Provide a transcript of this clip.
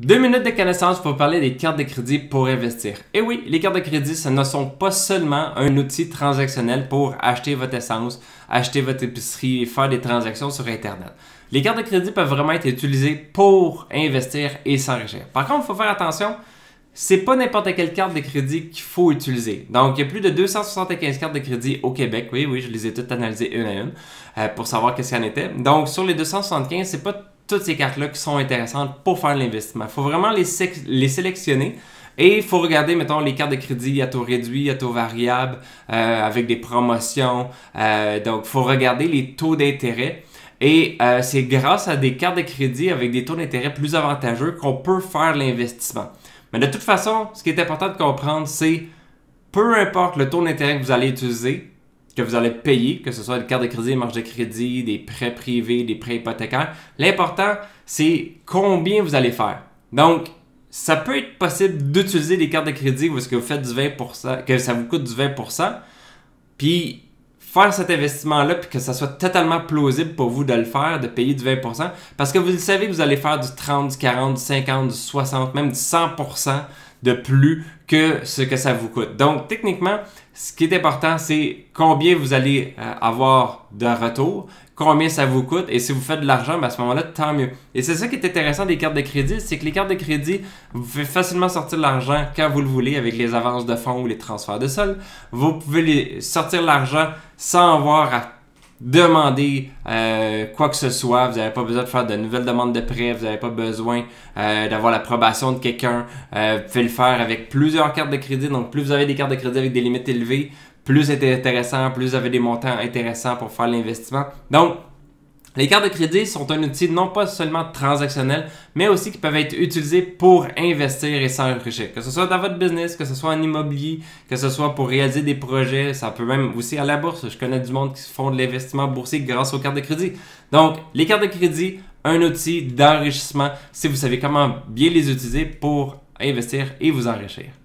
Deux minutes de connaissance pour parler des cartes de crédit pour investir. Et eh oui, les cartes de crédit, ce ne sont pas seulement un outil transactionnel pour acheter votre essence, acheter votre épicerie et faire des transactions sur Internet. Les cartes de crédit peuvent vraiment être utilisées pour investir et s'enrichir. Par contre, il faut faire attention, c'est pas n'importe quelle carte de crédit qu'il faut utiliser. Donc, il y a plus de 275 cartes de crédit au Québec. Oui, oui, je les ai toutes analysées une à une euh, pour savoir qu'est-ce qu'il y en était. Donc, sur les 275, c'est pas toutes ces cartes-là qui sont intéressantes pour faire l'investissement. Il faut vraiment les, sélectionner. Et il faut regarder, mettons, les cartes de crédit à taux réduit, à taux variable, euh, avec des promotions. Euh, donc, il faut regarder les taux d'intérêt. Et euh, c'est grâce à des cartes de crédit avec des taux d'intérêt plus avantageux qu'on peut faire l'investissement. Mais de toute façon, ce qui est important de comprendre, c'est peu importe le taux d'intérêt que vous allez utiliser, que vous allez payer, que ce soit des cartes de crédit, des marges de crédit, des prêts privés, des prêts hypothécaires. L'important, c'est combien vous allez faire. Donc, ça peut être possible d'utiliser des cartes de crédit parce que vous faites du 20%, que ça vous coûte du 20%, puis faire cet investissement-là, puis que ça soit totalement plausible pour vous de le faire, de payer du 20%, parce que vous savez que vous allez faire du 30, du 40, du 50, du 60, même du 100% de plus que ce que ça vous coûte. Donc, techniquement, ce qui est important, c'est combien vous allez euh, avoir de retour, combien ça vous coûte, et si vous faites de l'argent, ben, à ce moment-là, tant mieux. Et c'est ça qui est intéressant des cartes de crédit, c'est que les cartes de crédit, vous pouvez facilement sortir de l'argent quand vous le voulez avec les avances de fonds ou les transferts de sol. Vous pouvez les sortir l'argent sans avoir à demander euh, quoi que ce soit. Vous n'avez pas besoin de faire de nouvelles demandes de prêt. Vous n'avez pas besoin euh, d'avoir l'approbation de quelqu'un. Euh, vous pouvez le faire avec plusieurs cartes de crédit. Donc, plus vous avez des cartes de crédit avec des limites élevées, plus c'est intéressant, plus vous avez des montants intéressants pour faire l'investissement. Donc, les cartes de crédit sont un outil non pas seulement transactionnel, mais aussi qui peuvent être utilisés pour investir et s'enrichir. Que ce soit dans votre business, que ce soit en immobilier, que ce soit pour réaliser des projets, ça peut même aussi à la bourse. Je connais du monde qui font de l'investissement boursier grâce aux cartes de crédit. Donc, les cartes de crédit, un outil d'enrichissement si vous savez comment bien les utiliser pour investir et vous enrichir.